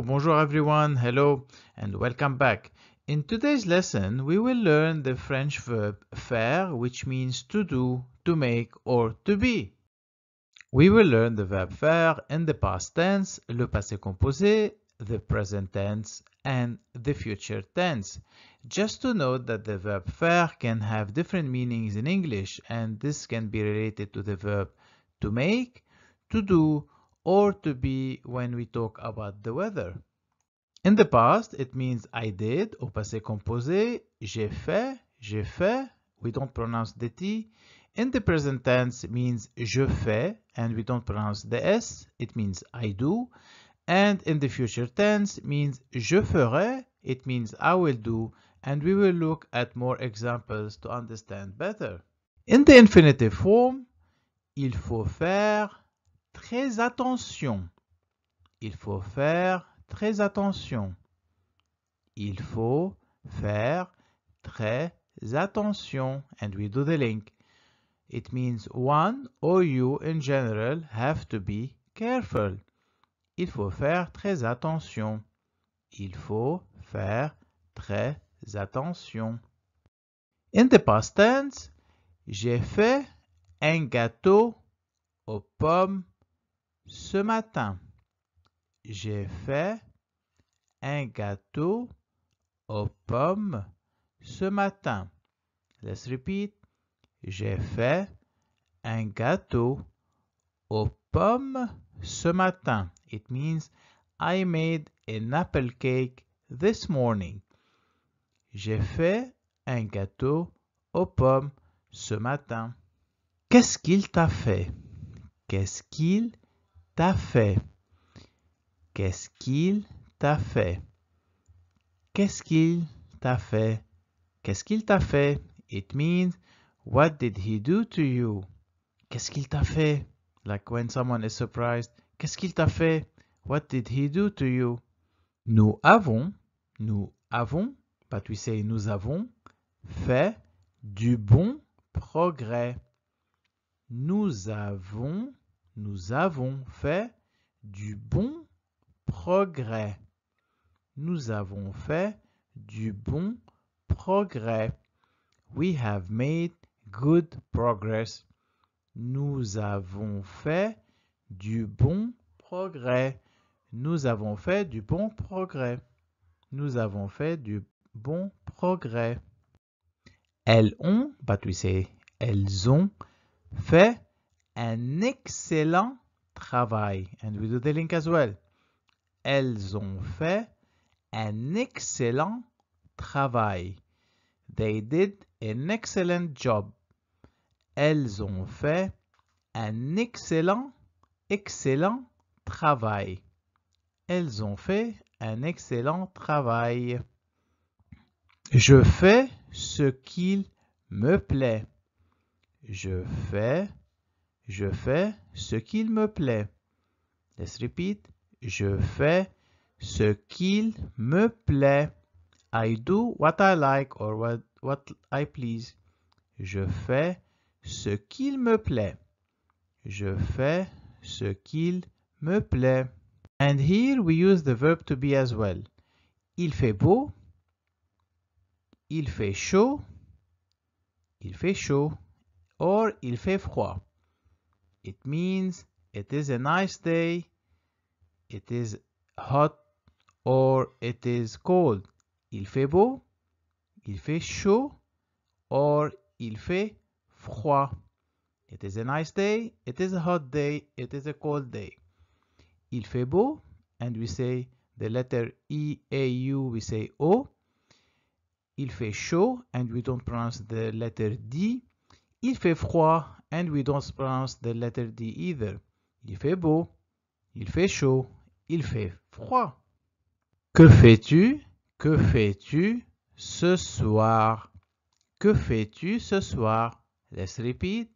Bonjour, bonjour everyone, hello and welcome back. In today's lesson, we will learn the French verb faire, which means to do, to make or to be. We will learn the verb faire in the past tense, le passé composé, the present tense and the future tense. Just to note that the verb faire can have different meanings in English and this can be related to the verb to make, to do, or to be when we talk about the weather. In the past, it means I did au passé composé, j'ai fait, j'ai fait, we don't pronounce the T. In the present tense means je fais and we don't pronounce the S, it means I do. And in the future tense means je ferai, it means I will do and we will look at more examples to understand better. In the infinitive form, il faut faire, très attention. Il faut faire très attention. Il faut faire très attention. And we do the link. It means one or you in general have to be careful. Il faut faire très attention. Il faut faire très attention. In the past tense, j'ai fait un gâteau aux pommes ce matin, j'ai fait un gâteau aux pommes ce matin. Let's repeat. J'ai fait un gâteau aux pommes ce matin. It means I made an apple cake this morning. J'ai fait un gâteau aux pommes ce matin. Qu'est-ce qu'il t'a fait? Qu'est-ce qu'il fait Qu'est-ce qu'il t'a fait Qu'est-ce qu'il t'a fait Qu'est-ce qu'il t'a fait It means what did he do to you Qu'est-ce qu'il t'a fait Like when someone is surprised, qu'est-ce qu'il t'a fait What did he do to you Nous avons, nous avons, but we say nous avons fait du bon progrès. Nous avons nous avons fait du bon progrès. Nous avons fait du bon progrès. We have made good progress. Nous avons fait du bon progrès. Nous avons fait du bon progrès. Nous avons fait du bon progrès. Elles ont, bah tu sais, elles ont fait un excellent travail. And we do the link as well. Elles ont fait un excellent travail. They did an excellent job. Elles ont fait un excellent, excellent travail. Elles ont fait un excellent travail. Je fais ce qu'il me plaît. Je fais je fais ce qu'il me plaît. Let's repeat. Je fais ce qu'il me plaît. I do what I like or what, what I please. Je fais ce qu'il me plaît. Je fais ce qu'il me plaît. And here we use the verb to be as well. Il fait beau. Il fait chaud. Il fait chaud. Or il fait froid. It means it is a nice day, it is hot or it is cold. Il fait beau, il fait chaud or il fait froid. It is a nice day, it is a hot day, it is a cold day. Il fait beau and we say the letter E, A, U, we say O. Il fait chaud and we don't pronounce the letter D. Il fait froid, and we don't pronounce the letter D either. Il fait beau, il fait chaud, il fait froid. Que fais-tu Que fais-tu ce soir Que fais-tu ce soir Let's repeat.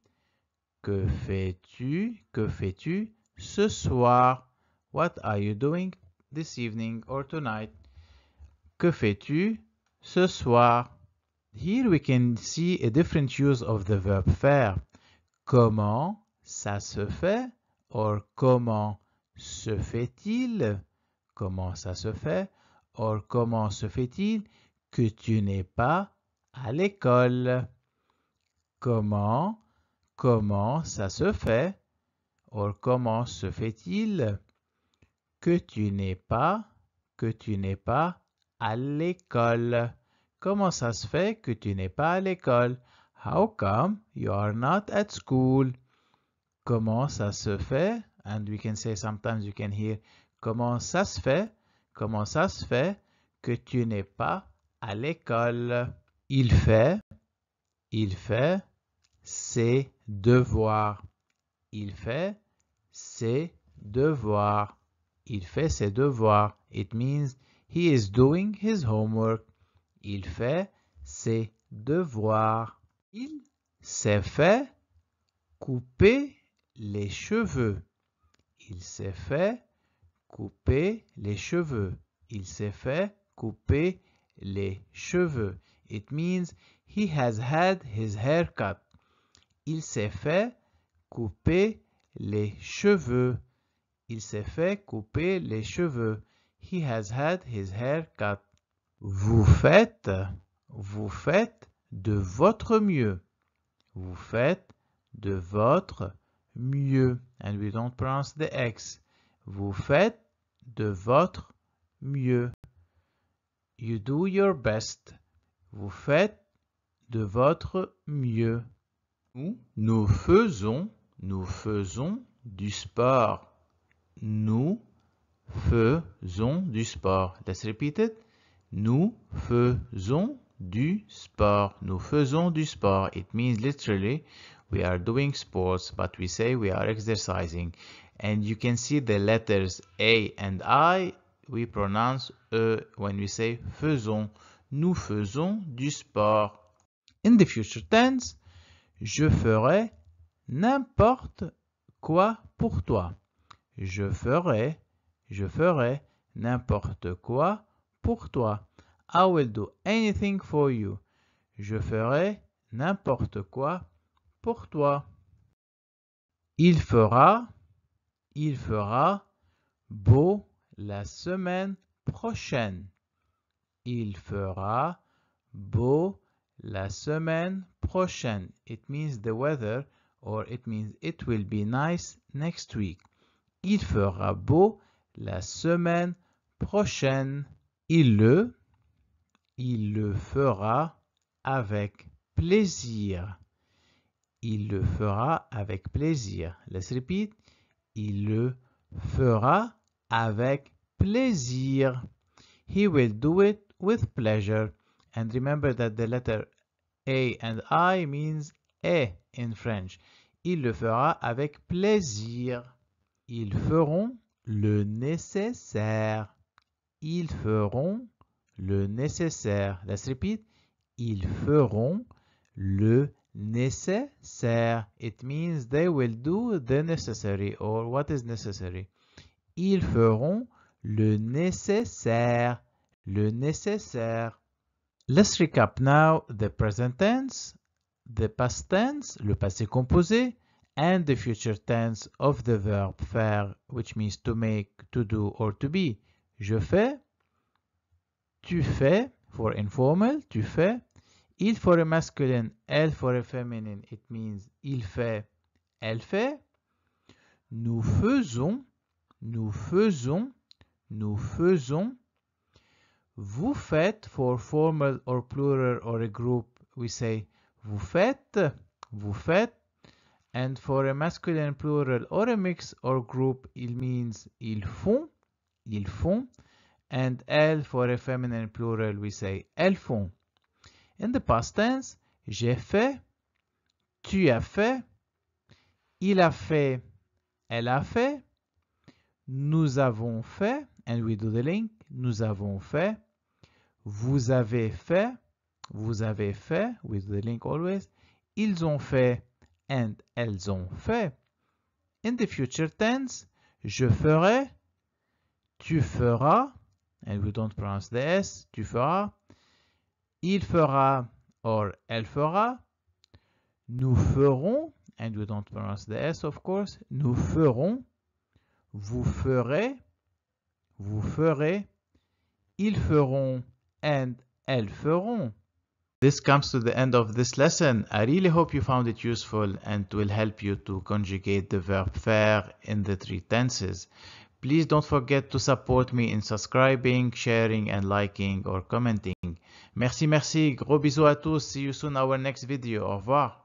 Que fais-tu Que fais-tu ce soir What are you doing this evening or tonight Que fais-tu ce soir Here we can see a different use of the verb faire. Comment ça se fait? Or comment se fait-il? Comment ça se fait? Or comment se fait-il que tu n'es pas à l'école? Comment? Comment ça se fait? Or comment se fait-il que tu n'es pas, que tu n'es pas à l'école? Comment ça se fait que tu n'es pas à l'école? How come you are not at school? Comment ça se fait? And we can say sometimes you can hear comment ça se fait? Comment ça se fait que tu n'es pas à l'école? Il fait, il fait ses devoirs. Il fait ses devoirs. Il fait ses devoirs. It means he is doing his homework. Il fait ses devoirs. Il s'est fait couper les cheveux. Il s'est fait couper les cheveux. Il s'est fait couper les cheveux. It means he has had his hair cut. Il s'est fait couper les cheveux. Il s'est fait couper les cheveux. He has had his hair cut. Vous faites, vous faites de votre mieux. Vous faites de votre mieux. And we don't pronounce the X. Vous faites de votre mieux. You do your best. Vous faites de votre mieux. Nous, nous faisons, nous faisons du sport. Nous faisons du sport. Let's repeat it. Nous faisons du sport. Nous faisons du sport. It means literally we are doing sports, but we say we are exercising. And you can see the letters A and I, we pronounce E when we say faisons. Nous faisons du sport. In the future tense, je ferai n'importe quoi pour toi. Je ferai, je ferai n'importe quoi pour toi. I will do anything for you. Je ferai n'importe quoi pour toi. Il fera, il fera beau la semaine prochaine. Il fera beau la semaine prochaine. It means the weather or it means it will be nice next week. Il fera beau la semaine prochaine. Il le, fera avec plaisir. Il le fera avec plaisir. Let's repeat. Il le fera avec plaisir. He will do it with pleasure. And remember that the letter A and I means A in French. Il le fera avec plaisir. Ils feront le nécessaire ils feront le nécessaire. Let's repeat. Ils feront le nécessaire. It means they will do the necessary or what is necessary. Ils feront le nécessaire. Le nécessaire. Let's recap now the present tense, the past tense, le passé composé, and the future tense of the verb faire, which means to make, to do, or to be. Je fais. Tu fais. For informal, tu fais. il for a masculine, elle for a feminine. It means il fait, elle fait. Nous faisons, nous faisons, nous faisons. Vous faites for formal or plural or a group, we say vous faites, vous faites. And for a masculine plural or a mix or group, it means ils font, ils font. And elle for a feminine plural, we say elles font. In the past tense, j'ai fait, tu as fait, il a fait, elle a fait, nous avons fait, and we do the link, nous avons fait, vous avez fait, vous avez fait, with the link always, ils ont fait, and elles ont fait. In the future tense, je ferai, tu feras, and we don't pronounce the S, tu feras, il fera, or elle fera, nous ferons, and we don't pronounce the S of course, nous ferons, vous ferez, vous ferez, ils feront, and elles feront. This comes to the end of this lesson. I really hope you found it useful and will help you to conjugate the verb faire in the three tenses. Please don't forget to support me in subscribing, sharing and liking or commenting. Merci, merci. Gros bisous à tous. See you soon our next video. Au revoir.